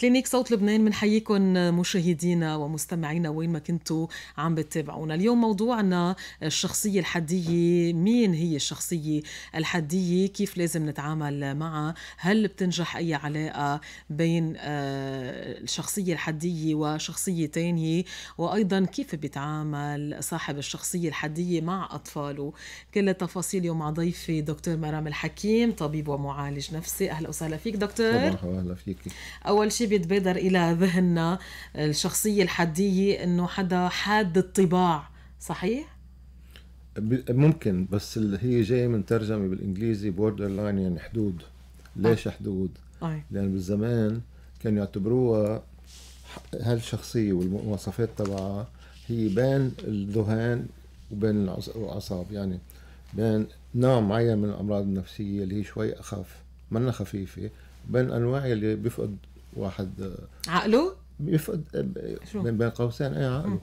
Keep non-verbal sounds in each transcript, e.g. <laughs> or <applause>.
كلينيك صوت لبنان بنحييكم مشاهدينا ومستمعينا وين ما كنتوا عم بتتابعونا اليوم موضوعنا الشخصية الحدية مين هي الشخصية الحدية كيف لازم نتعامل معها هل بتنجح أي علاقة بين آه، الشخصية الحدية وشخصية تانية وأيضا كيف بيتعامل صاحب الشخصية الحدية مع أطفاله كل التفاصيل اليوم مع ضيفي دكتور مرام الحكيم طبيب ومعالج نفسي أهلا وسهلا فيك دكتور أهلا فيك أول شيء بيتبادر الى ذهننا الشخصيه الحديه انه حدا حاد الطباع صحيح ممكن بس اللي هي جايه من ترجمه بالانجليزي بوردر لاين يعني حدود ليش آه. حدود آه. لان بالزمان كانوا يعتبروها هالشخصيه والمواصفات تبعها هي بين الذهان وبين الاعصاب يعني بين نوع معين من الامراض النفسيه اللي هي شوي اخف منا خفيفه بين انواع اللي بيفقد واحد عقله بيفقد من بين قوسين اي عقله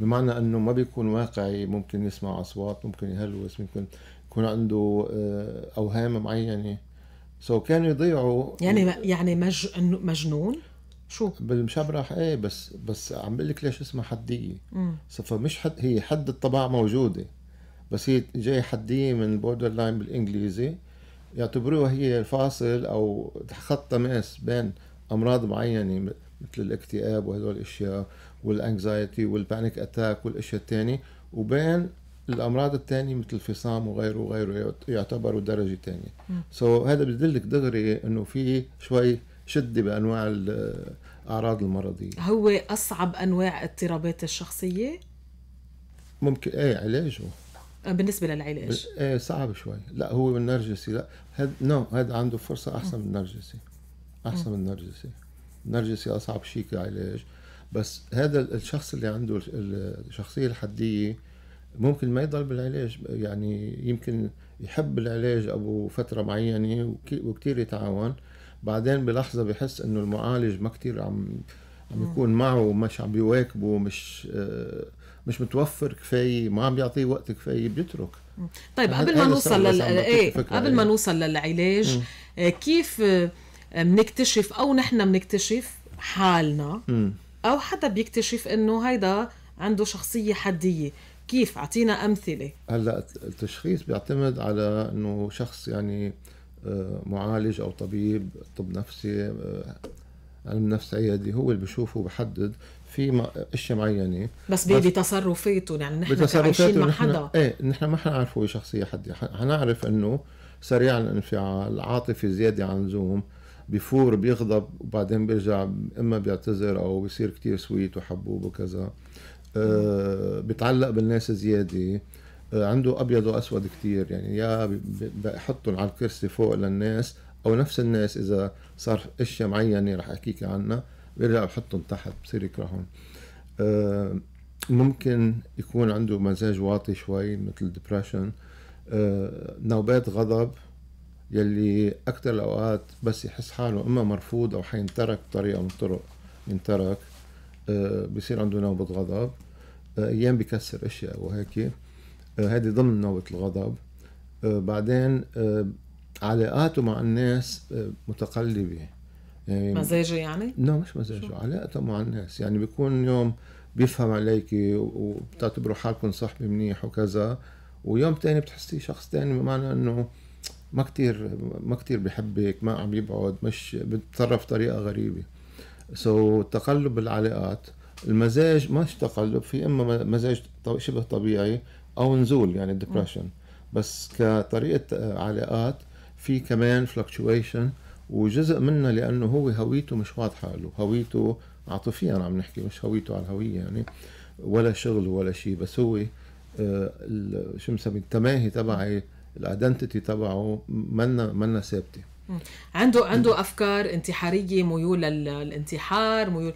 بمعنى انه ما بيكون واقعي ممكن يسمع اصوات ممكن يهلوس ممكن يكون عنده آه، اوهام معينه سو so كانوا يضيعوا يعني و... يعني مج... مجنون شو بالمشبرح ايه بس بس عم بقول لك ليش اسمها حديه فمش حد هي حد الطبع موجوده بس هي جاي حديه من البوردر لاين بالانجليزي يعتبروها هي الفاصل او خط تماس بين امراض معينه مثل الاكتئاب وهدول الاشياء والانكزايتي والبانيك اتاك والاشياء الثانيه وبين الامراض الثانيه مثل الفصام وغيره وغيره يعتبروا درجه ثانيه سو so هذا بدلك دغري انه في شوي شده بانواع الاعراض المرضيه هو اصعب انواع اضطرابات الشخصيه ممكن ايه علاجه آه، بالنسبه للعلاج ايه صعب شوي لا هو النرجسي لا هذا نو هذا عنده فرصه احسن من النرجسي احسن من النرجسي النرجسي اصعب شيء كعلاج بس هذا الشخص اللي عنده الشخصيه الحديه ممكن ما يضل بالعلاج يعني يمكن يحب العلاج ابو فتره معينه وكثير يتعاون بعدين بلحظه بحس انه المعالج ما كثير عم عم يكون معه مش عم بيواكبه مش آه، مش متوفر كفايه ما عم بيعطيه وقت كفايه بيترك طيب قبل ما نوصل لل... ايه قبل ما نوصل للعلاج آه، كيف بنكتشف او نحن بنكتشف حالنا او حدا بيكتشف انه هيدا عنده شخصيه حديه كيف اعطينا امثله هلا التشخيص بيعتمد على انه شخص يعني آه، معالج او طبيب طب نفسي آه، علم نفس عيادي هو اللي بشوفه بحدد في اشياء معينه بس بتصرفاته يعني نحن عايشين مع حدا ايه نحن ما حنعرفه شخصيه حديه حنعرف انه سريع الانفعال عاطفي زياده عن زوم بيفور بيغضب وبعدين بيرجع اما بيعتذر او بيصير كتير سويت وحبوب وكذا آه بيتعلق بالناس زياده آه عنده ابيض واسود كتير يعني يا بحطهم على الكرسي فوق للناس او نفس الناس اذا صار اشياء معينه رح احكيك عنها بيرجع بحطهم تحت بصير يكرههم آه ممكن يكون عنده مزاج واطي شوي مثل ديبرشن آه، نوبات غضب يلي اكثر الاوقات بس يحس حاله اما مرفوض او حينترك بطريقه من الطرق ينترك آه، بصير عنده نوبه غضب ايام آه، بكسر اشياء وهيك هذه آه، ضمن نوبه الغضب بعدين علاقاته مع الناس متقلبه يعني مزاجه يعني؟ لا مش مزاجه علاقته مع الناس يعني بيكون يوم بيفهم عليك وبتعتبروا حالكم صحبه منيح وكذا ويوم تاني بتحسيه شخص تاني بمعنى انه ما كتير ما كتير بحبك ما عم يبعد مش بتصرف طريقة غريبة سو so, تقلب العلاقات المزاج مش تقلب في اما مزاج شبه طبيعي او نزول يعني الدبرشن بس كطريقة آه، علاقات في كمان فلكتويشن وجزء منها لانه هو هويته مش واضحة له هويته عاطفيا عم نحكي مش هويته على الهوية يعني ولا شغله ولا شيء بس هو آه، شو مسميه التماهي تبعي الايدنتيتي تبعه منا منا ثابته عنده عنده افكار انتحاريه ميول للانتحار ميول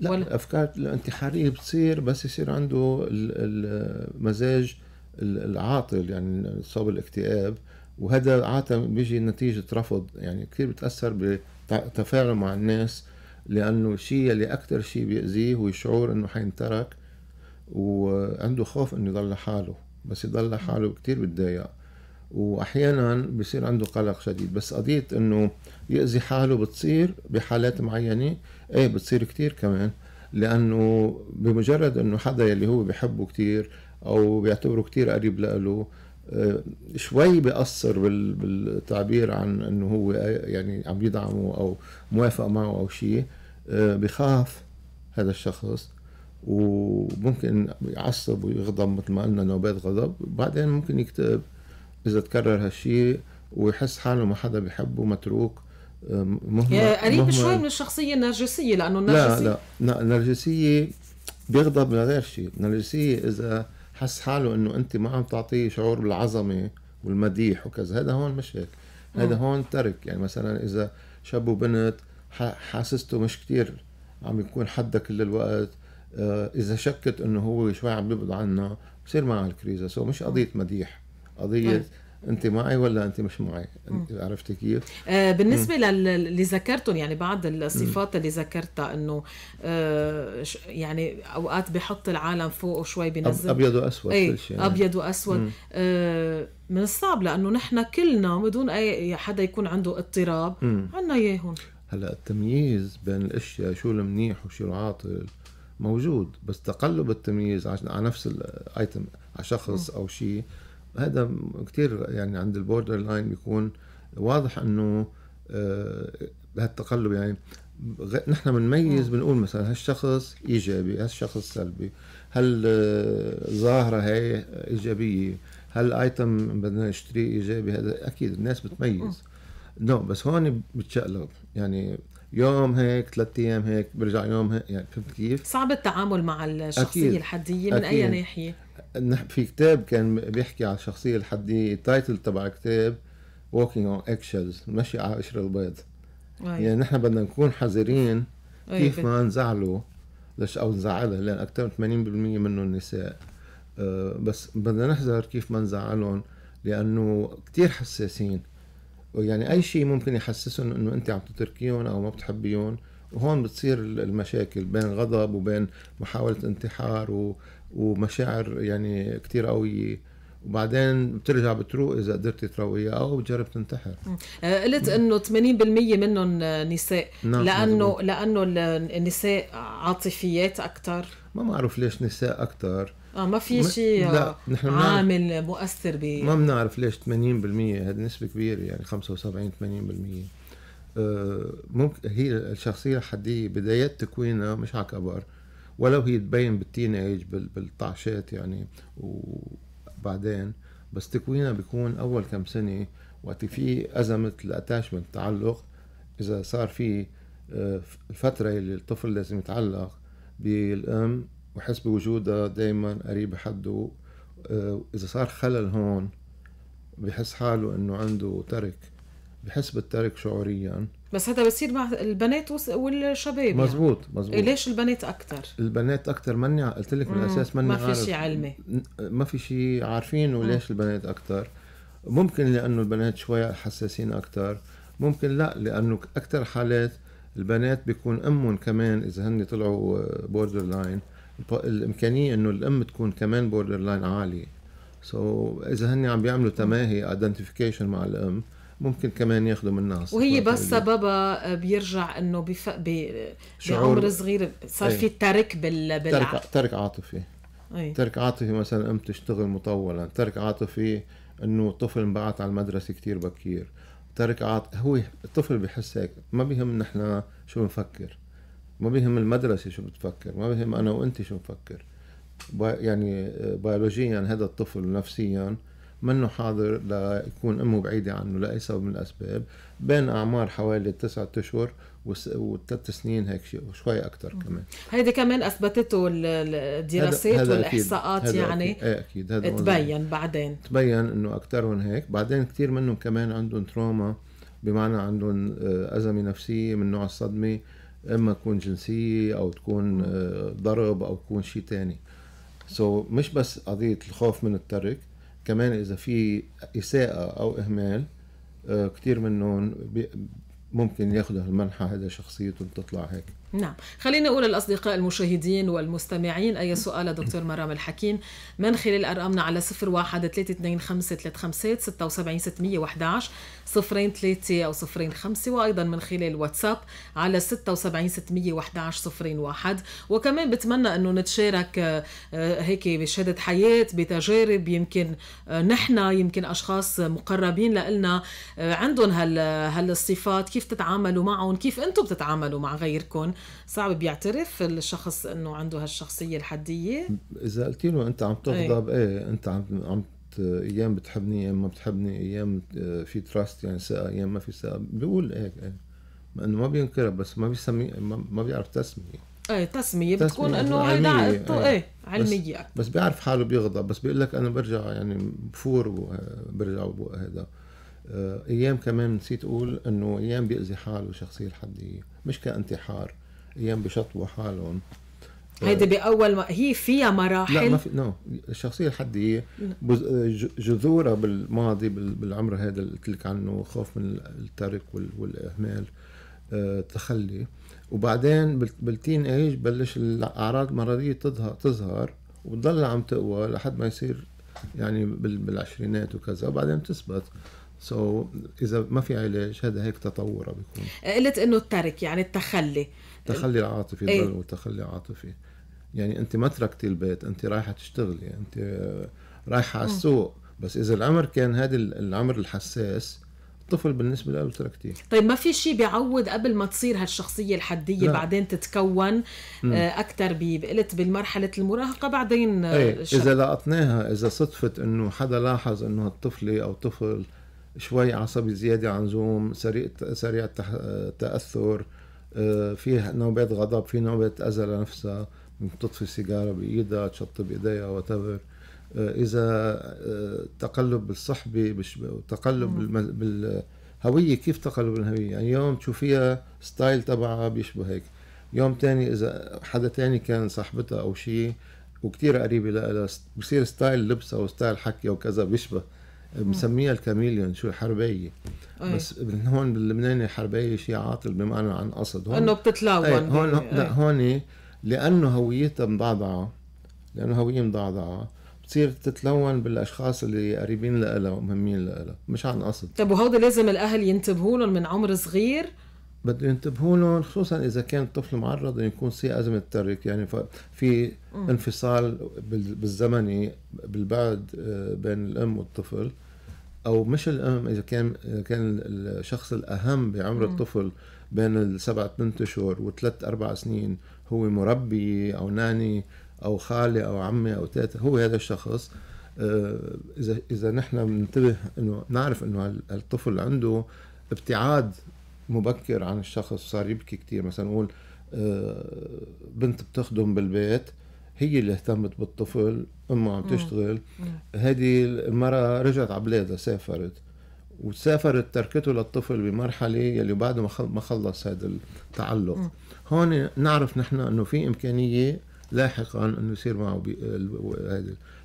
لا ولا... افكار الانتحاريه بتصير بس يصير عنده المزاج العاطل يعني صوب الاكتئاب وهذا عاده بيجي نتيجه رفض يعني كثير بتاثر بتفاعله مع الناس لانه الشيء اللي اكثر شيء بيأذيه هو شعور انه حينترك وعنده خوف انه يضل لحاله بس يضل لحاله كثير بتضايق واحيانا بصير عنده قلق شديد بس قضيه انه يؤذي حاله بتصير بحالات معينه ايه بتصير كتير كمان لانه بمجرد انه حدا يلي هو بحبه كتير او بيعتبره كتير قريب له آه، شوي بيأثر بالتعبير عن انه هو يعني عم يدعمه او موافق معه او شيء آه، بخاف هذا الشخص وممكن يعصب ويغضب مثل ما قلنا نوبات غضب بعدين ممكن يكتئب اذا تكرر هالشيء ويحس حاله ما حدا بحبه متروك آه، مهما قريب شوي من الشخصية النرجسية لأنه النرجسية لا لا النرجسية بيغضب لغير شيء النرجسية إذا حس حاله أنه أنت ما عم تعطيه شعور بالعظمة والمديح وكذا هذا هون مش هيك هذا هون ترك يعني مثلا إذا شاب وبنت حاسسته مش كتير عم يكون حدها كل الوقت آه، إذا شكت أنه هو شوي عم يبعد عنا بصير معها الكريزة سو مش قضية مديح قضيه طيب. انت معي ولا انت مش معي عرفتي كيف آه بالنسبه للي ذكرتهم يعني بعض الصفات اللي ذكرتها انه آه يعني اوقات بحط العالم فوق وشوي بنزل ابيض واسود إيه، كل شيء يعني. ابيض واسود آه من الصعب لانه نحن كلنا بدون اي حدا يكون عنده اضطراب عنا اياهم هلا التمييز بين الاشياء شو المنيح وشو العاطل موجود بس تقلب التمييز على نفس الايتم على شخص او شيء هذا كثير يعني عند البوردر لاين بيكون واضح انه بهالتقلب آه، يعني نحن بنميز بنقول مثلا هالشخص ايجابي هالشخص سلبي هل الظاهره آه، هي ايجابيه هل ايتم بدنا نشتريه ايجابي هذا اكيد الناس بتميز نو بس هون بتشقلب يعني يوم هيك ثلاث ايام هيك برجع يوم هيك يعني فهمت كيف؟ صعب التعامل مع الشخصيه أكيد. الحديه من أكيد. اي ناحيه نحن في كتاب كان بيحكي عن الشخصيه الحديه التايتل تبع الكتاب Walking اون Eggshells مشي على قشر البيض أي. يعني نحن بدنا نكون حذرين كيف ما نزعله ليش او نزعلها لان اكثر من 80% منهم نساء أه، بس بدنا نحذر كيف ما نزعلهم لانه كثير حساسين ويعني اي شيء ممكن يحسسهم انه انت عم تتركيهم او ما بتحبيهم وهون بتصير المشاكل بين غضب وبين محاولة انتحار ومشاعر يعني كثير قويه وبعدين بترجع بتروق اذا قدرت تروقيها او بتجرب تنتحر آه، قلت انه 80% منهم نساء نعم لانه لانه النساء عاطفيات اكثر ما بعرف ليش نساء اكثر اه ما في شيء آه، نحن عامل مؤثر ب ما بنعرف ليش 80% هذه نسبه كبيره يعني 75 80% آه، ممكن هي الشخصيه الحديه بدايات تكوينها مش على كبر ولو هي تبين بالتينيج بالطعشات يعني وبعدين بس تكوينها بيكون اول كم سنه وقت في ازمه الاتاشمنت التعلق اذا صار في آه، الفتره اللي الطفل لازم يتعلق بالام وحس بوجودها دائما قريب حده آه، اذا صار خلل هون بحس حاله انه عنده ترك بحس بالترك شعوريا بس هذا بصير مع البنات والشباب يعني. مزبوط يعني. مزبوط ليش البنات اكثر البنات اكثر مني قلت لك من الاساس مني ما في شيء علمي ما في شيء عارفين وليش البنات اكثر ممكن لانه البنات شوي حساسين اكثر ممكن لا لانه اكثر حالات البنات بيكون امهم كمان اذا هن طلعوا آه، بوردر لاين الامكانيه انه الام تكون كمان بوردر لاين عاليه سو so, اذا هن عم بيعملوا تماهي ايدنتيفيكيشن مع الام ممكن كمان ياخذوا من الناس وهي بس بابا بيرجع انه بف... ب... بعمر صغير صار ايه. في ترك بال ترك ترك عاطفي ايه. ترك عاطفي مثلا ام تشتغل مطولا ترك عاطفي انه طفل انبعت على المدرسه كثير بكير ترك عاط هو الطفل بحس هيك ما بيهم نحن شو بنفكر ما بيهم المدرسه شو بتفكر ما بيهم انا وانت شو بنفكر يعني آه، بيولوجيا هذا الطفل نفسيا منه حاضر ليكون امه بعيده عنه لاي سبب من الاسباب بين اعمار حوالي تسعة اشهر والثلاث سنين هيك شيء وشوي اكثر كمان هيدي كمان اثبتته الدراسات هذا والاحصاءات هذا يعني أكيد. إيه، اكيد هذا تبين بعدين تبين انه اكثرهم هيك بعدين كثير منهم كمان عندهم تروما بمعنى عندهم آه، ازمه نفسيه من نوع الصدمه اما تكون جنسيه او تكون آه، ضرب او تكون شيء ثاني سو so مش بس قضيه الخوف من الترك كمان اذا في اساءه او اهمال آه، كتير منهم ممكن ياخذوا هالمنحة هذا شخصيتهم تطلع هيك نعم خليني أقول للأصدقاء المشاهدين والمستمعين أي سؤال دكتور مرام الحكيم من خلال أرقامنا على 01 325 76 611 صفرين أو 05 وأيضا من خلال واتساب على 76 611 01 وكمان بتمنى أنه نتشارك آه، هيك بشهادة حياة بتجارب يمكن آه، نحن يمكن أشخاص مقربين لنا آه، عندهم هال هالصفات كيف تتعاملوا معهم كيف أنتم بتتعاملوا مع غيركم صعب بيعترف الشخص انه عنده هالشخصيه الحديه اذا قلت له انت عم تغضب ايه, ايه انت عم عم ايام بتحبني ايام ما بتحبني ايام آه، في تراست يعني ثقه ايام ما في ثقه بيقول هيك ايه, ايه انه ما بينكرها بس ما بيسمي ما بيعرف تسميه ايه تسمية بتكون انه يعني هيدا ايه, ايه علمية بس, بس بيعرف حاله بيغضب بس بيقول لك انا برجع يعني بفور برجع هذا آه، ايام كمان نسيت اقول انه ايام بيأذي حاله شخصية الحدية مش كانتحار ايام بشطبوا حالهم هيدي باول ما هي فيها مراحل لا ما في نو الشخصيه الحديه جذورها بالماضي بالعمر هذا اللي قلت لك عنه خوف من الترك والاهمال التخلي آه، وبعدين بالتين ايج بلش الاعراض المرضيه تظهر تظهر وبتضل عم تقوى لحد ما يصير يعني بالعشرينات وكذا وبعدين تثبت سو so, اذا ما في علاج هذا هيك تطوره بيكون قلت انه الترك يعني التخلي التخلي العاطفي ايه؟ ضل التخلي العاطفي يعني انت ما تركتي البيت انت رايحه تشتغلي انت رايحه على السوق بس اذا العمر كان هذا العمر الحساس الطفل بالنسبه له تركتيه طيب ما في شيء بيعوض قبل ما تصير هالشخصيه الحديه لا. بعدين تتكون آه، اكثر قلت بالمرحله المراهقه بعدين آه، ايه. اذا لقطناها اذا صدفت انه حدا لاحظ انه هالطفله او طفل شوي عصبي زيادة عن زوم سريع سريع التأثر آه، في نوبات غضب في نوبات أذى لنفسها بتطفي سيجارة بإيدها تشطب بإيديها وتبر آه، إذا آه، تقلب بالصحبة تقلب بالهوية كيف تقلب الهوية يعني يوم تشوفيها ستايل تبعها بيشبه هيك يوم تاني إذا حدا تاني كان صاحبتها أو شيء وكتير قريبة لها بصير ستايل لبسها وستايل حكي وكذا بيشبه مسميها الكاميليون شو حربيه أي. بس هون باللبناني حربيه شيء عاطل بمعنى عن قصد هون انه بتتلاون أي. هون يعني، لا إيه. هون لانه هويتها مضعضعه لانه هويه مضعضعه بتصير تتلون بالاشخاص اللي قريبين لها ومهمين لها مش عن قصد طب وهودا لازم الاهل ينتبهوا لهم من عمر صغير بده ينتبهوا لهم خصوصا اذا كان الطفل معرض انه يكون في ازمه ترك يعني في انفصال بالزمني بالبعد آه، بين الام والطفل او مش الام اذا كان اذا كان الشخص الاهم بعمر م. الطفل بين السبع ثمان اشهر وثلاث اربع سنين هو مربي او ناني او خالي او عمي او تاتا هو هذا الشخص آه، اذا اذا نحن بننتبه انه نعرف انه الطفل عنده ابتعاد مبكر عن الشخص صار يبكي كثير مثلا نقول آه، بنت بتخدم بالبيت هي اللي اهتمت بالطفل امه عم تشتغل هذه المراه رجعت على بلادها سافرت وسافرت تركته للطفل بمرحله يلي بعد ما خلص هذا التعلق هون نعرف نحن انه في امكانيه لاحقا انه يصير معه هذا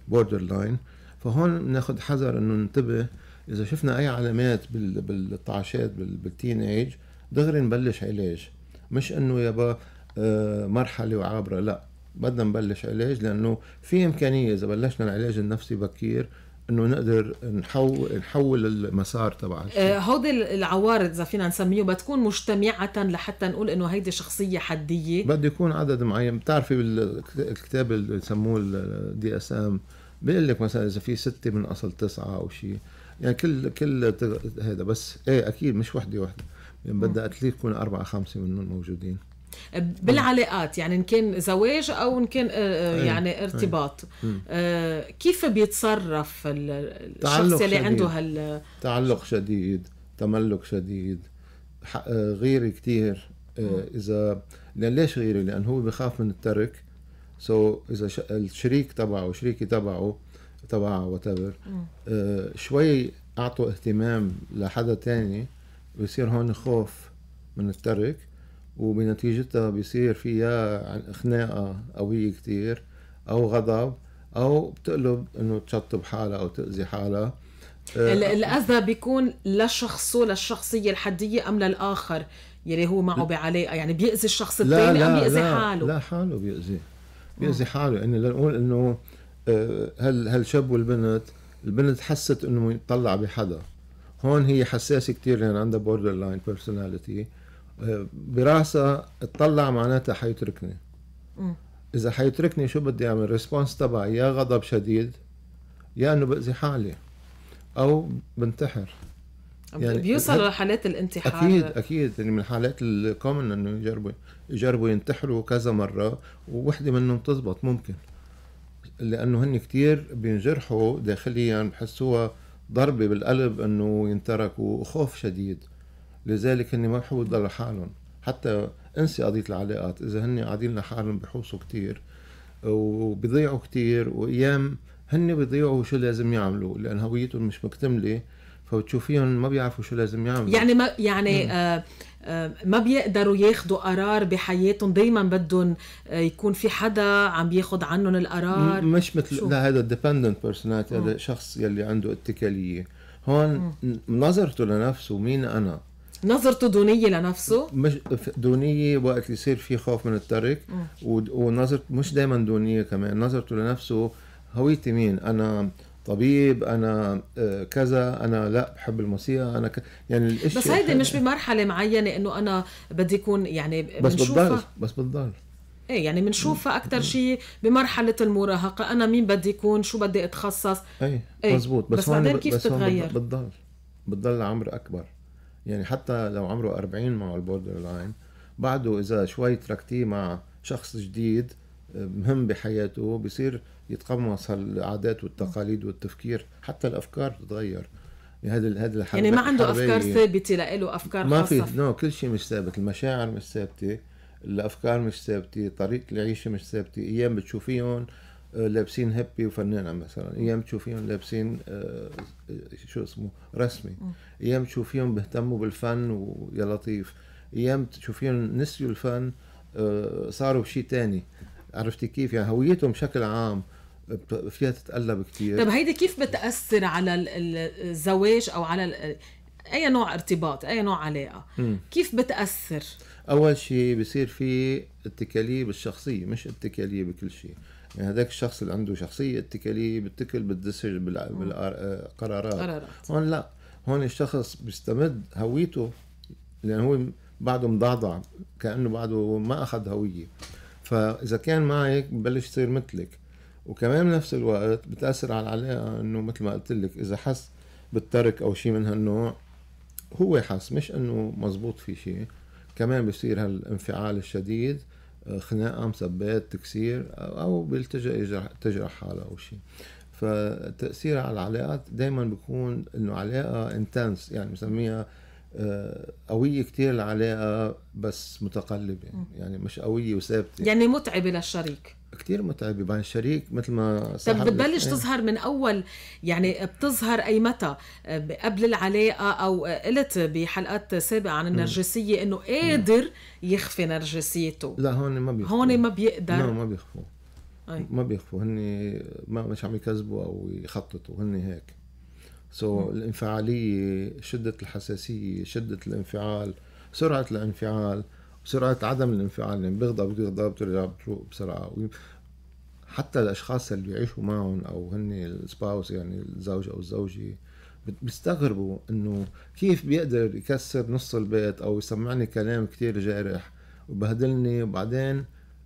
البوردر لاين فهون بناخذ حذر انه ننتبه اذا شفنا اي علامات بالطعشات بالتين ايج دغري نبلش علاج مش انه يابا آه، مرحله وعابره لا بدنا نبلش علاج لانه في امكانيه اذا بلشنا العلاج النفسي بكير انه نقدر نحول نحول المسار تبع آه، هودي العوارض اذا فينا نسميه بتكون مجتمعه لحتى نقول انه هيدي شخصيه حديه بده يكون عدد معين بتعرفي بالكتاب اللي بسموه الدي اس ام بيقول لك مثلا اذا في سته من اصل تسعه او شيء يعني كل كل هذا بس ايه اكيد مش وحده وحده يعني بدها اتليست تكون اربعه خمسه منهم موجودين بالعلاقات يعني ان كان زواج او ان كان آه، آه، إيه، إيه. يعني ارتباط آه، كيف بيتصرف الشخص اللي عنده هال تعلق شديد تملك شديد غير كثير اذا لان ليش غيري لان هو بخاف من الترك سو so, اذا الشريك تبعه شريكي تبعه تبعه ايفر شوي اعطوا اهتمام لحدا تاني بصير هون خوف من الترك وبنتيجتها بصير فيها خناقة قوية كتير أو غضب أو بتقلب إنه تشطب حالها أو تأذي حالها آه، الأذى بيكون لشخصه للشخصية الحدية أم للآخر يلي هو معه بعلاقة يعني بيأذي الشخص الثاني أم بيأذي لا حاله لا حاله بيأذي آه. بيأذي حاله إنه يعني لنقول إنه هل آه، هالشاب والبنت البنت حست إنه يطلع بحدا هون هي حساسة كتير لأن يعني عندها بوردر لاين بيرسوناليتي براسها اطلع معناتها حيتركني اذا حيتركني شو بدي اعمل الريسبونس تبعي يا غضب شديد يا انه باذي حالي او بنتحر يعني بيوصلوا لحالات الانتحار اكيد اكيد يعني من حالات الكومن انه يجربوا يجربوا ينتحروا كذا مره ووحده منهم تزبط ممكن لانه هن كتير بينجرحوا داخليا بحسوها ضربه بالقلب انه ينتركوا وخوف شديد لذلك هن ما بحبوا يضلوا لحالهم حتى انسي قضيه العلاقات اذا هن قاعدين لحالهم بحوسوا كتير وبيضيعوا كتير وايام هن بيضيعوا شو لازم يعملوا لان هويتهم مش مكتمله فبتشوفيهم ما بيعرفوا شو لازم يعملوا يعني ما يعني آه، آه، ما بيقدروا ياخذوا قرار بحياتهم دائما بدهم آه، يكون في حدا عم بياخذ عنهم القرار مش مثل لا هذا الديبندنت بيرسوناليتي هذا شخص يلي عنده اتكاليه هون نظرته لنفسه مين انا نظرته دونيه لنفسه مش دونيه وقت يصير في خوف من الترك ونظرته مش دائما دونيه كمان نظرته لنفسه هويتي مين انا طبيب انا آه، كذا انا لا بحب الموسيقى انا ك... يعني الاشياء بس هيدي مش بمرحله معينه انه انا بدي اكون يعني بس بتضل بس بتضل ايه يعني بنشوفها اكثر شيء بمرحله المراهقه انا مين بدي اكون شو بدي اتخصص ايه, ايه. مزبوط بس, بس بعدين كيف بتتغير بتضل بتضل عمر اكبر يعني حتى لو عمره 40 مع البوردر لاين بعده اذا شوي تركتيه مع شخص جديد مهم بحياته بصير يتقمص هالعادات والتقاليد والتفكير حتى الافكار يعني هذا هذا يعني ما عنده افكار ثابته لإله افكار ما في نو no, كل شيء مش ثابت المشاعر مش ثابته الافكار مش ثابته طريقه العيشه مش ثابته ايام بتشوفيهم آه، لابسين هبي وفنانه مثلا ايام تشوفيهم لابسين آه، شو اسمه رسمي ايام تشوفيهم بيهتموا بالفن ويا لطيف ايام تشوفيهم نسيوا الفن آه، صاروا شيء تاني عرفتي كيف يعني هويتهم بشكل عام فيها تتقلب كثير طيب هيدي كيف بتاثر على الزواج او على اي نوع ارتباط اي نوع علاقه كيف بتاثر اول شيء بصير في اتكاليه بالشخصيه مش اتكاليه بكل شيء يعني هذاك الشخص اللي عنده شخصيه اتكاليه بيتكل بالدسج بالقرارات قرارات هون لا هون الشخص بيستمد هويته لانه هو بعده مضعضع كانه بعده ما اخذ هويه فاذا كان معك ببلش يصير مثلك وكمان بنفس الوقت بتاثر على العلاقه انه مثل ما قلت لك اذا حس بالترك او شيء من هالنوع هو حس مش انه مزبوط في شيء كمان بصير هالانفعال الشديد خناقه مسبات تكسير او بيلتجأ تجرح حاله او شيء فتاثيرها على العلاقات دائما بيكون انه علاقه انتنس يعني بنسميها آه، قوية كتير العلاقة بس متقلبة يعني. يعني, مش قوية وثابتة يعني متعبة للشريك كتير متعبة بين الشريك مثل ما طب بتبلش إيه. تظهر من أول يعني بتظهر أي متى قبل العلاقة أو قلت بحلقات سابقة عن النرجسية إنه قادر يخفي نرجسيته لا هون ما بيخفوا هون ما بيقدر لا ما بيخفوا أي. ما بيخفوا هن ما مش عم يكذبوا أو يخططوا هن هيك سو so, hmm. الانفعاليه شده الحساسيه شده الانفعال سرعه الانفعال سرعه عدم الانفعال يعني بيغضب بيغضب بترجع بتروق بسرعه حتى الاشخاص اللي بيعيشوا معهم او هن السباوس يعني الزوج او الزوجه بيستغربوا انه كيف بيقدر يكسر نص البيت او يسمعني كلام كتير جارح وبهدلني وبعدين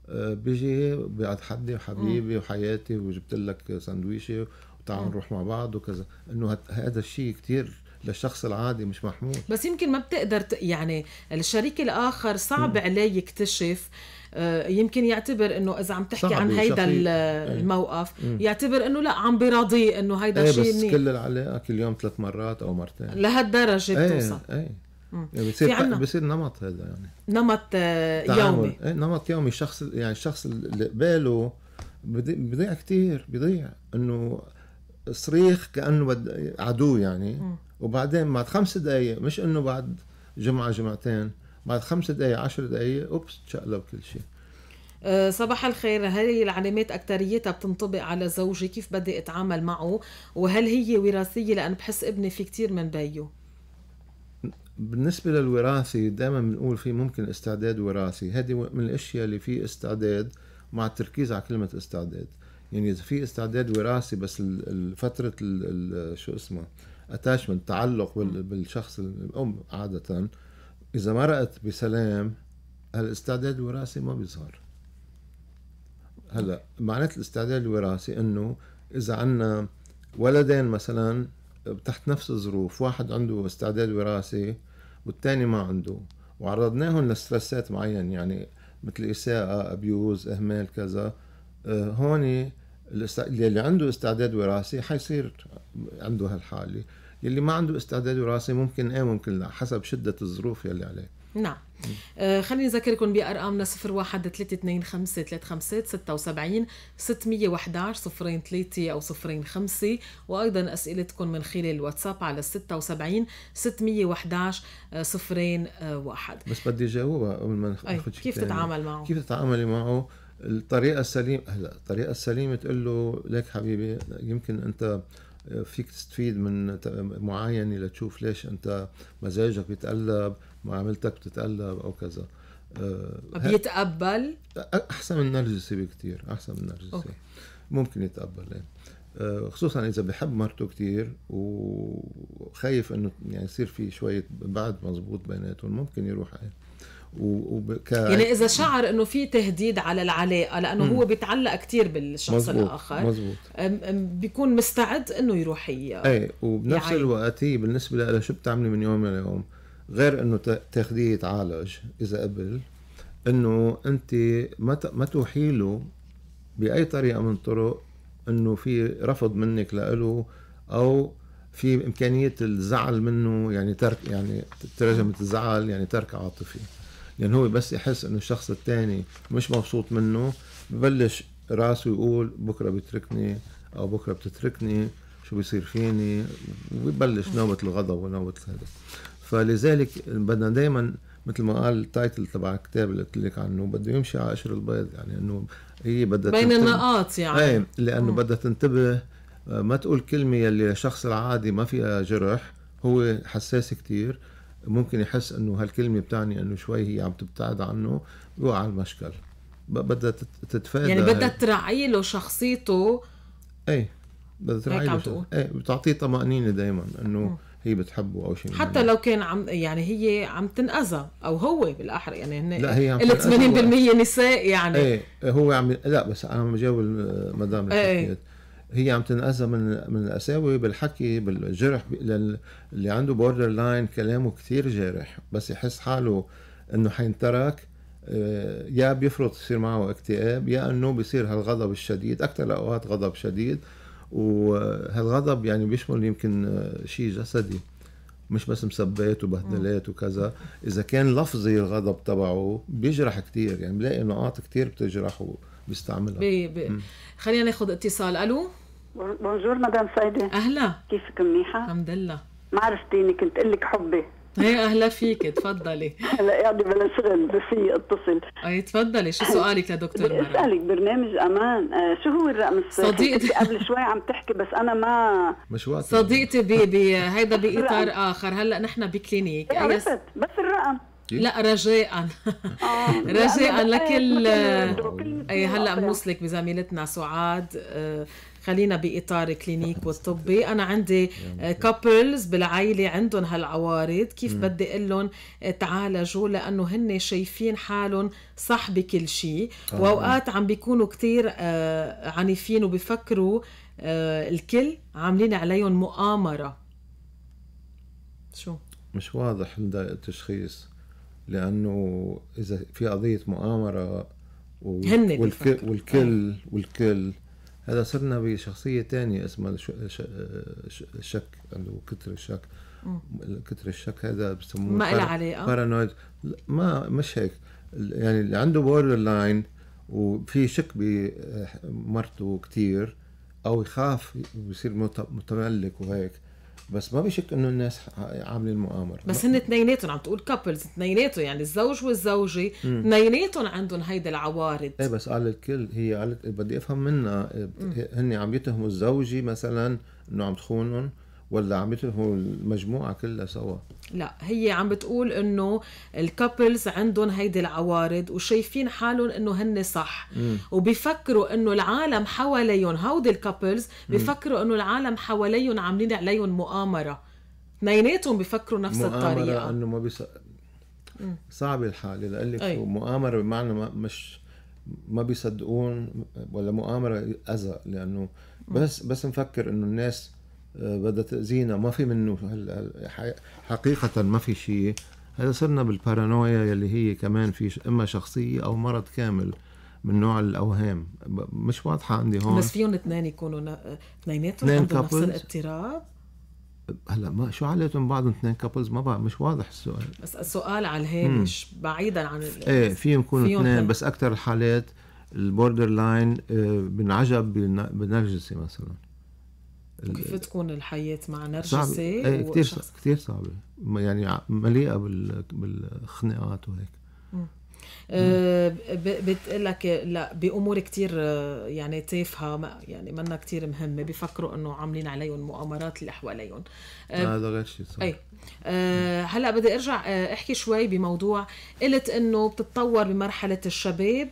آه، بيجي بيقعد حدي وحبيبي وحياتي وجبت لك سندويشه تعالوا آه. نروح مع بعض وكذا انه هذا الشيء كثير للشخص العادي مش محمود بس يمكن ما بتقدر يعني الشريك الاخر صعب عليه يكتشف آه، يمكن يعتبر انه اذا عم تحكي عن هيدا إيه. الموقف يعتبر انه لا عم بيراضيه انه هيدا ايه شيء بس كل العلاقه كل يوم ثلاث مرات او مرتين لهالدرجه ايه بتوصل ايه يعني بصير عنا... بصير نمط هذا يعني نمط آه، يومي ايه نمط يومي الشخص يعني الشخص اللي باله بضيع كثير بضيع انه صريخ كانه عدو يعني وبعدين بعد خمس دقائق مش انه بعد جمعه جمعتين بعد خمس دقائق عشر دقائق اوبس تشقلب كل شيء أه، صباح الخير هل العلامات أكتريتها بتنطبق على زوجي كيف بدي أتعامل معه وهل هي وراثية لأن بحس ابني في كتير من بيه بالنسبة للوراثي دائما بنقول في ممكن استعداد وراثي هذه من الأشياء اللي في استعداد مع التركيز على كلمة استعداد يعني اذا في استعداد وراثي بس فتره شو اسمه اتاشمنت تعلق بالشخص الام عاده اذا مرقت بسلام هالاستعداد الوراثي ما بيظهر هلا معنات الاستعداد الوراثي انه اذا عندنا ولدين مثلا تحت نفس الظروف واحد عنده استعداد وراثي والثاني ما عنده وعرضناهم لستريسات معين يعني مثل اساءه ابيوز اهمال كذا آه، هون اللي عنده استعداد وراثي حيصير عنده هالحاله يلي ما عنده استعداد وراثي ممكن ايه ممكن لا حسب شده الظروف يلي عليه نعم آه خليني اذكركم بارقامنا 01 325 356 76 611 03 او 05 وايضا اسئلتكم من خلال الواتساب على 76 611 01 بس بدي جاوبها قبل ما ناخذ كيف تتعامل معه؟ كيف تتعاملي معه؟ الطريقه السليمه هلا الطريقه السليمه تقول له ليك حبيبي يمكن انت فيك تستفيد من معاينه لتشوف ليش انت مزاجك بيتقلب معاملتك بتتقلب او كذا آه، بيتقبل احسن من النرجسي بكثير احسن من النرجسي أوكي. ممكن يتقبل يعني. خصوصا اذا بحب مرته كثير وخايف انه يعني يصير في شويه بعد مزبوط بيناتهم ممكن يروح عين. إيه. وك... يعني اذا شعر انه في تهديد على العلاقه لانه م. هو بيتعلق كثير بالشخص مزبوط. الاخر مزبوط. بيكون مستعد انه يروح هي اي وبنفس يعني... الوقت هي بالنسبه لها شو بتعملي من يوم ليوم غير انه تاخذيه يتعالج اذا قبل انه انت ما ت... ما توحي له باي طريقه من الطرق انه في رفض منك له او في امكانيه الزعل منه يعني ترك يعني ترجمه الزعل يعني ترك عاطفي لأن هو بس يحس إنه الشخص الثاني مش مبسوط منه ببلش راسه يقول بكرة بيتركني أو بكرة بتتركني شو بيصير فيني ببلش نوبة الغضب ونوبة هذا فلذلك بدنا دايما مثل ما قال التايتل تبع الكتاب اللي قلت لك عنه بده يمشي على قشر البيض يعني انه هي بدها بين النقاط يعني ايه لانه بدها تنتبه آه، ما تقول كلمه يلي الشخص العادي ما فيها جرح هو حساس كتير ممكن يحس انه هالكلمه بتعني انه شوي هي عم تبتعد عنه بيوقع المشكل بدها تتفادى يعني بدها تراعي له شخصيته اي بدها تراعي له اي بتعطيه طمانينه دائما انه هي بتحبه او شيء حتى لو كان عم يعني هي عم تنأذى او هو بالاحرى يعني هن لا هي عم قلت 80% نساء يعني ايه هو عم لا بس انا عم بجاوب مدام ايه هي عم تنأذى من من القساوة بالحكي بالجرح اللي عنده بوردر لاين كلامه كثير جارح بس يحس حاله انه حينترك آه، يا بيفرط يصير معه اكتئاب يا انه بيصير هالغضب الشديد اكثر الاوقات غضب شديد وهالغضب يعني بيشمل يمكن آه، شيء جسدي مش بس مسبات وبهدلات وكذا اذا كان لفظي الغضب تبعه بيجرح كثير يعني بلاقي نقاط كثير بتجرح وبيستعملها بي بي. خلينا ناخذ اتصال الو بونجور مدام سعيدة أهلا كيفك منيحة؟ الحمد لله ما عرفتيني كنت أقول لك حبي ايه اهلا فيك تفضلي <laughs> هلا قاعده يعني بلا شغل بفي اتصل اي تفضلي شو سؤالك لدكتور مرام اسالك برنامج امان آه شو هو الرقم الساحر صديقتي قبل شوي عم تحكي بس انا ما مش وقت صديقتي بهيدا بي بي هيدا باطار اخر هلا نحن بكلينيك عرفت بس الرقم لا رجاء آه. <laughs> رجاء آه، لكل اي هلا بنوصلك بزميلتنا سعاد آه، خلينا باطار كلينيك <laughs> والطبي انا عندي كابلز بالعائله عندهم هالعوارض كيف بدي اقول لهم تعالجوا لانه هن شايفين حالهم صح بكل شيء واوقات عم بيكونوا كثير عنيفين وبيفكروا الكل عاملين عليهم مؤامره شو مش واضح التشخيص لانه اذا في قضيه مؤامره و... هن والكل والكل, أيوة. والكل هذا صرنا بشخصيه تانية اسمها الشك عنده كتر الشك كتر الشك هذا بسموه ما له علاقه بارانويد ما مش هيك يعني اللي عنده بوردر لاين وفي شك بمرته كتير او يخاف بصير متملك وهيك بس ما بشك انه الناس عاملين المؤامره بس هن اثنيناتهم عم تقول كابلز اثنيناتهم يعني الزوج والزوجه اثنيناتهم عندهم هيدي العوارض ايه بس قال الكل هي قالت بدي افهم منها إيه، هن عم يتهموا الزوجه مثلا انه عم تخونهم ولا عم يتهموا المجموعه كلها سوا لا هي عم بتقول انه الكابلز عندهم هيدي العوارض وشايفين حالهم انه هن صح مم. وبيفكروا انه العالم حواليهم هودي الكابلز بيفكروا انه العالم حواليهم عاملين عليهم مؤامره اثنيناتهم بيفكروا نفس مؤامرة الطريقه انه ما بيص... صعب الحال لقلك لك أي. مؤامره بمعنى ما مش ما بيصدقون ولا مؤامره اذى لانه بس بس نفكر انه الناس آه، بدها تاذينا ما في منه هلا حقيقه ما في شيء هذا صرنا بالبارانويا يلي هي كمان في اما شخصيه او مرض كامل من نوع الاوهام مش واضحه عندي هون بس فيهم اثنين يكونوا اثنيناتهم عندهم نفس الاضطراب هلا ما شو علاقتهم بعضهم اثنين كابلز ما بعرف مش واضح السؤال بس السؤال على الهامش بعيدا عن ايه فيهم يكونوا اثنين بس اكثر الحالات البوردر لاين آه، بنعجب بالنرجسي مثلا كيف تكون الحياة مع نرجسي ايه كثير كثير صعبة يعني مليئة بالخناقات وهيك أه بتقول لك لا بامور كثير آه، يعني تافهه ما يعني منا كثير مهمه بفكروا انه عاملين عليهم مؤامرات اللي حواليهم آه، هذا غير شيء صح اي أه هلا بدي ارجع آه، احكي شوي بموضوع قلت انه بتتطور بمرحله الشباب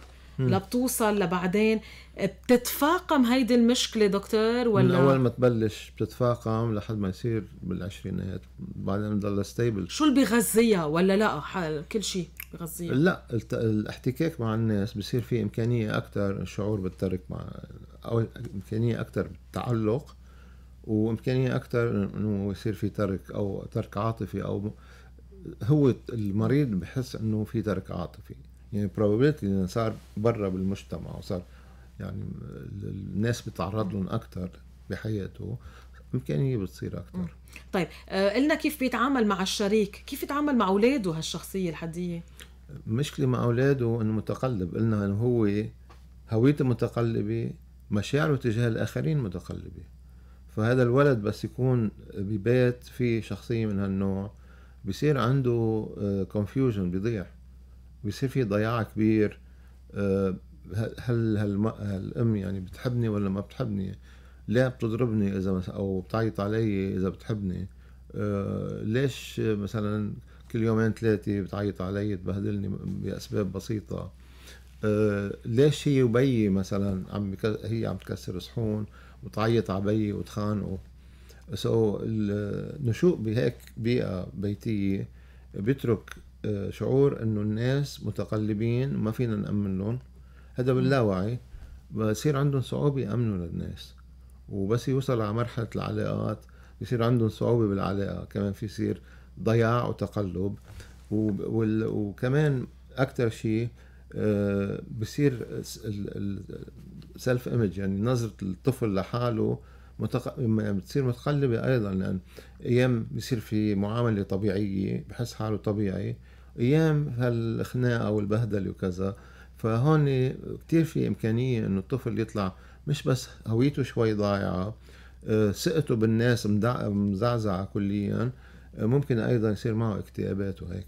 لا بتوصل لبعدين بتتفاقم هيدي المشكله دكتور ولا من اول ما تبلش بتتفاقم لحد ما يصير بالعشرينات بعدين بضل ستيبل شو اللي بغذيها ولا لا كل شيء بغذيها لا الاحتكاك مع الناس بصير في امكانيه اكثر الشعور بالترك مع او امكانيه اكثر بالتعلق وامكانيه اكثر انه يصير في ترك او ترك عاطفي او هو المريض بحس انه في ترك عاطفي يعني probability انه صار برا بالمجتمع وصار يعني الناس بتعرض لهم اكثر بحياته امكانيه بتصير اكثر طيب آه، قلنا كيف بيتعامل مع الشريك كيف يتعامل مع اولاده هالشخصيه الحديه مشكله مع اولاده انه متقلب قلنا انه هو هويته متقلبه مشاعره تجاه الاخرين متقلبه فهذا الولد بس يكون ببيت فيه شخصيه من هالنوع بصير عنده كونفيوجن آه، بيضيع بيصير في ضياع كبير آه، هل هالام يعني بتحبني ولا ما بتحبني ليه بتضربني اذا او بتعيط علي اذا بتحبني آه، ليش مثلا كل يومين ثلاثه بتعيط علي تبهدلني باسباب بسيطه آه، ليش هي وبيي مثلا عم هي عم تكسر صحون وتعيط على بيي وتخانقه سو so, النشوء بهيك بيئه بيتيه بيترك آه، شعور انه الناس متقلبين ما فينا نامن لهم هذا باللاوعي بصير عندهم صعوبه يامنوا للناس وبس يوصل على مرحله العلاقات بصير عندهم صعوبه بالعلاقه كمان في يصير ضياع وتقلب وكمان اكثر شيء آه، بصير السلف ايمج يعني نظره الطفل لحاله متق... بتصير متقلبة أيضا لأن أيام بصير في معاملة طبيعية بحس حاله طبيعي أيام هالخناقة والبهدلة وكذا فهون كتير في إمكانية إنه الطفل يطلع مش بس هويته شوي ضايعة آه، ثقته بالناس مزعزعة كليا ممكن ايضا يصير معه اكتئابات وهيك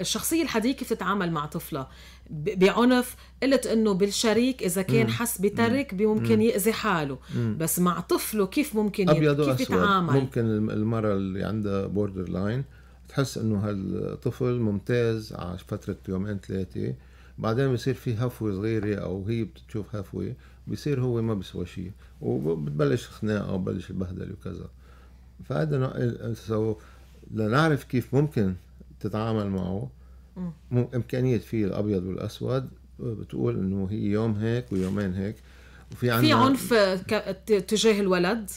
الشخصيه الحديه كيف تتعامل مع طفلها بعنف قلت انه بالشريك اذا كان حس بترك ممكن ياذي حاله بس مع طفله كيف ممكن ابيض كيف وأسود. يتعامل ممكن المراه اللي عندها بوردر لاين تحس انه هالطفل ممتاز على فتره يومين ثلاثه بعدين بصير في هفوه صغيره او هي بتشوف هفوه بصير هو ما بيسوى شيء وبتبلش خناقه وبلش البهدله وكذا فهذا سو لنعرف كيف ممكن تتعامل معه امكانيه فيه الابيض والاسود بتقول انه هي يوم هيك ويومين هيك وفي عندنا في عنف تجاه الولد؟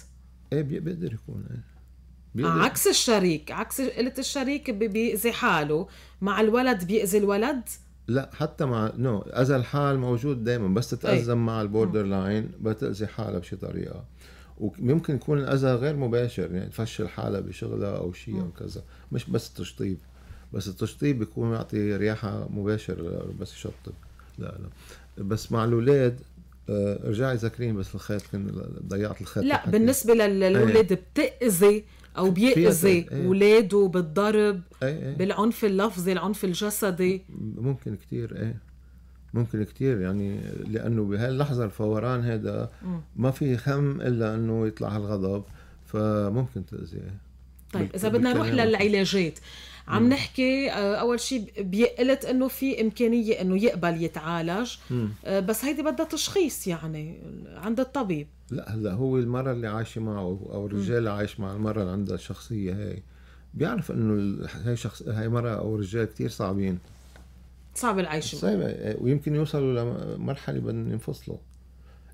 ايه بيقدر يكون ايه بيقدر. آه، عكس الشريك عكس قلة الشريك بيأذي حاله مع الولد بيأذي الولد لا حتى مع نو no. اذى الحال موجود دائما بس تتأزم طيب. مع البوردر لاين بتأذي حالها بشي طريقه وممكن يكون الاذى غير مباشر يعني تفشل حالها بشغلها او شيء او كذا مش بس تشطيب بس التشطيب بيكون يعطي رياحه مباشره بس يشطب لا لا بس مع الاولاد آه، ارجعي ذاكرين بس الخيط كان ضيعت الخيط لا الحكي. بالنسبه للاولاد إيه. بتاذي او بيأذي اولاده إيه. بالضرب أي أي. بالعنف اللفظي العنف الجسدي ممكن كثير ايه ممكن كتير يعني لانه بهاللحظه الفوران هذا ما في خم الا انه يطلع هالغضب فممكن تاذيه طيب اذا بدنا نروح للعلاجات عم مم. نحكي آه، اول شيء قلت انه في امكانيه انه يقبل يتعالج مم. آه، بس هيدي بدها تشخيص يعني عند الطبيب لا هلا هو المره اللي عايشه معه او الرجال اللي عايش مع المره اللي عندها الشخصيه هاي بيعرف انه هاي شخص هاي مره او رجال كثير صعبين صعب العيش صعب ويمكن يوصلوا لمرحله بدهم ينفصلوا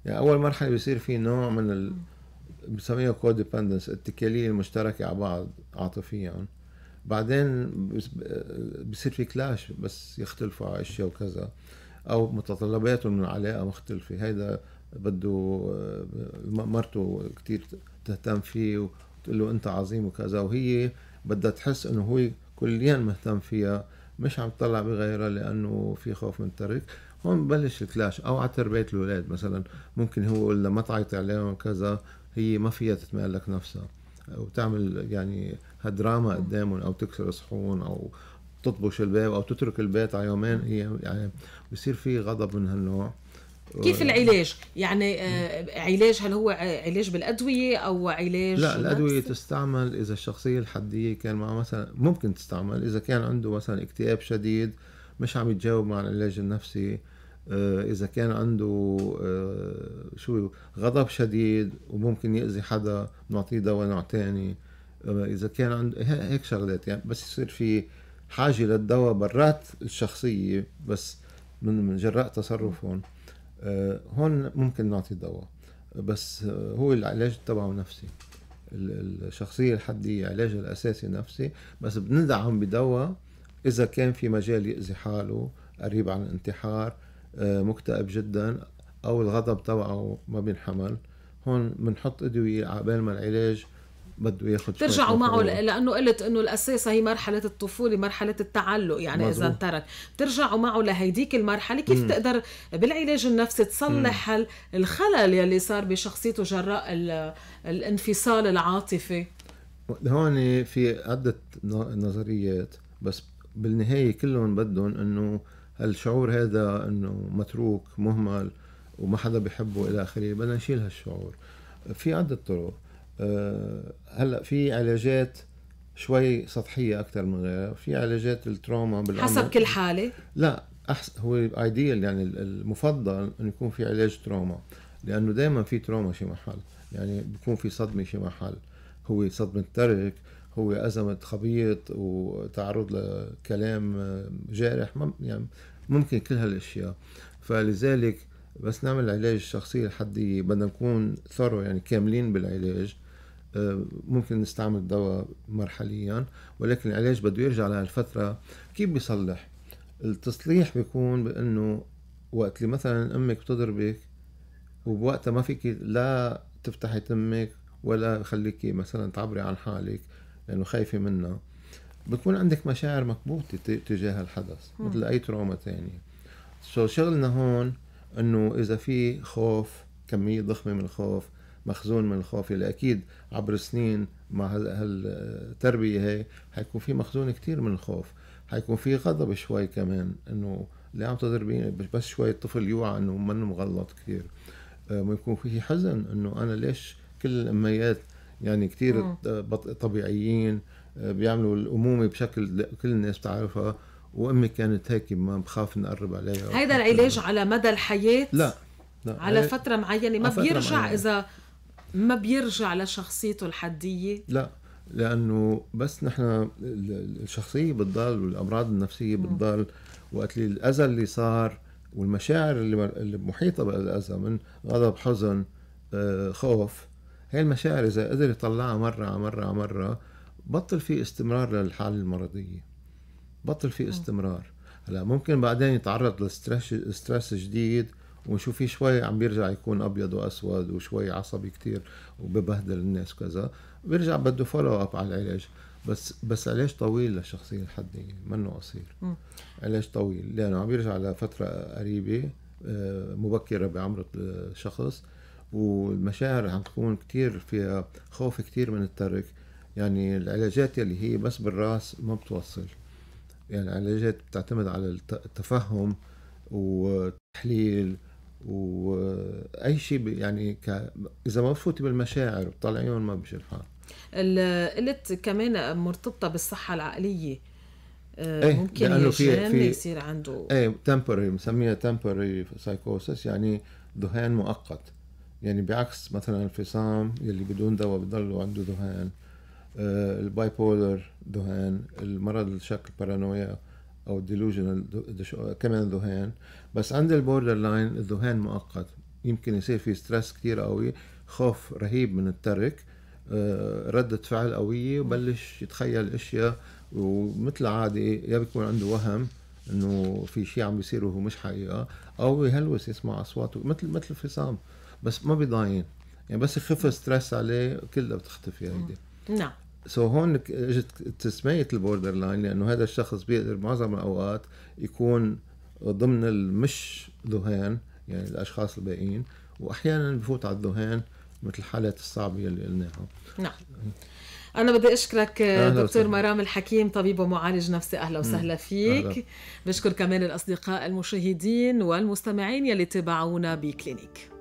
يعني اول مرحله بيصير في نوع من ال... بسميها كوديبندنس الاتكاليه المشتركه على بعض عاطفيا بعدين بصير في كلاش بس يختلفوا على اشياء وكذا او متطلباتهم من العلاقه مختلفه هيدا بده مرته كثير تهتم فيه وتقول له انت عظيم وكذا وهي بدها تحس انه هو كليا مهتم فيها مش عم تطلع بغيرها لانه في خوف من الترك هون ببلش الكلاش او على تربيه الاولاد مثلا ممكن هو يقول لها ما تعيطي عليهم كذا هي ما فيها تتمالك نفسها وتعمل يعني هالدراما قدامهم او تكسر صحون او تطبش الباب او تترك البيت على يومين هي يعني بصير في غضب من هالنوع كيف آه. العلاج؟ يعني آه، علاج هل هو علاج بالادويه او علاج لا الادويه تستعمل اذا الشخصيه الحديه كان معها مثلا ممكن تستعمل اذا كان عنده مثلا اكتئاب شديد مش عم يتجاوب مع العلاج النفسي آه، اذا كان عنده شو غضب شديد وممكن ياذي حدا بنعطيه دواء نوع ثاني اذا كان عنده هيك شغلات يعني بس يصير في حاجه للدواء برات الشخصيه بس من جراء تصرفهم آه، هون ممكن نعطي دواء بس آه، هو العلاج تبعه نفسي الشخصية الحدية علاج الأساسي نفسي بس بندعم بدواء إذا كان في مجال يأذي حاله قريب عن الانتحار آه، مكتئب جدا أو الغضب تبعه ما بينحمل هون بنحط أدوية عبال ما العلاج بده ياخذ ترجعوا معه لانه قلت انه الاساس هي مرحله الطفوله مرحله التعلق يعني مزبوط. اذا ترك بترجعوا معه لهيديك المرحله كيف مم. تقدر بالعلاج النفسي تصلح مم. الخلل يلي صار بشخصيته جراء الانفصال العاطفي هون في عده نظريات بس بالنهايه كلهم بدهم انه هالشعور هذا انه متروك مهمل وما حدا بحبه الى اخره بدنا نشيل هالشعور في عده طرق آه، هلا في علاجات شوي سطحيه اكثر من غيرها في علاجات التروما بالعمر حسب كل حاله لا أحس هو ايديال يعني المفضل انه يكون في علاج تروما لانه دائما في تروما شي محل يعني بيكون في صدمه شي محل هو صدمه ترك هو أزمة خبيط وتعرض لكلام آه، جارح يعني ممكن كل هالأشياء فلذلك بس نعمل علاج الشخصية الحدية بدنا نكون ثرو يعني كاملين بالعلاج ممكن نستعمل الدواء مرحليا ولكن العلاج بده يرجع لهالفترة كيف بيصلح التصليح بيكون بانه وقت اللي مثلا امك بتضربك وبوقتها ما فيك لا تفتحي تمك ولا خليكي مثلا تعبري عن حالك لانه يعني خايفه منها بتكون عندك مشاعر مكبوتة تجاه الحدث مثل أي تروما تانية سو شغلنا هون إنه إذا في خوف كمية ضخمة من الخوف مخزون من الخوف اللي يعني اكيد عبر سنين مع هالتربيه هي حيكون في مخزون كتير من الخوف حيكون في غضب شوي كمان انه اللي عم تضربيني بس شوي الطفل يوعى انه منه مغلط كثير آه، يكون في حزن انه انا ليش كل الاميات يعني كثير طبيعيين آه، بيعملوا الامومه بشكل كل الناس بتعرفها وامي كانت هيك ما بخاف نقرب عليها هيدا العلاج على مدى الحياه لا, لا على فتره معينه ما بيرجع معينة. اذا ما بيرجع لشخصيته الحديه لا لانه بس نحن الشخصيه بتضل والامراض النفسيه بتضل وقت الاذى اللي صار والمشاعر اللي محيطه بالاذى من غضب حزن آه، خوف هاي المشاعر اذا قدر يطلعها مره على مره على مره بطل في استمرار للحاله المرضيه بطل في استمرار هلا ممكن بعدين يتعرض لستريس جديد ونشوف فيه شوي عم بيرجع يكون ابيض واسود وشوي عصبي كتير وببهدل الناس وكذا بيرجع بده فولو اب على العلاج بس بس علاج طويل للشخصيه الحديه منه قصير علاج طويل لانه عم يرجع لفتره قريبه آه، مبكره بعمر الشخص والمشاعر عم تكون كتير فيها خوف كتير من الترك يعني العلاجات اللي هي بس بالراس ما بتوصل يعني العلاجات بتعتمد على التفهم وتحليل واي شيء يعني ك... اذا ما بفوتي بالمشاعر بتطلعيهم ما بمشي الحال قلت كمان مرتبطه بالصحه العقليه آه، ايه ممكن لانه في في يصير عنده ايه تمبوري بنسميها تمبوري سايكوسس يعني ذهان مؤقت يعني بعكس مثلا الفصام يلي بدون دواء بضل عنده ذهان آه الباي بولر ذهان المرض الشك البارانويا او ديلوجنال كمان ذهان بس عند البوردر لاين الذهان مؤقت يمكن يصير في ستريس كثير قوي خوف رهيب من الترك آه، ردة فعل قوية وبلش يتخيل اشياء ومثل عادي يا بيكون عنده وهم انه في شيء عم بيصير وهو مش حقيقة او يهلوس يسمع اصوات مثل مثل الفصام بس ما بيضاين يعني بس يخف ستريس عليه كلها بتختفي هيدي نعم سو so هون اجت تسميه البوردر لاين لانه هذا الشخص بيقدر معظم الاوقات يكون ضمن المش ذهان يعني الاشخاص الباقيين واحيانا بفوت على الذهان مثل الحالات الصعبه اللي قلناها نعم أنا بدي أشكرك دكتور مرام الحكيم طبيب ومعالج نفسي أهلا وسهلا فيك أهلا. بشكر كمان الأصدقاء المشاهدين والمستمعين يلي تابعونا بكلينيك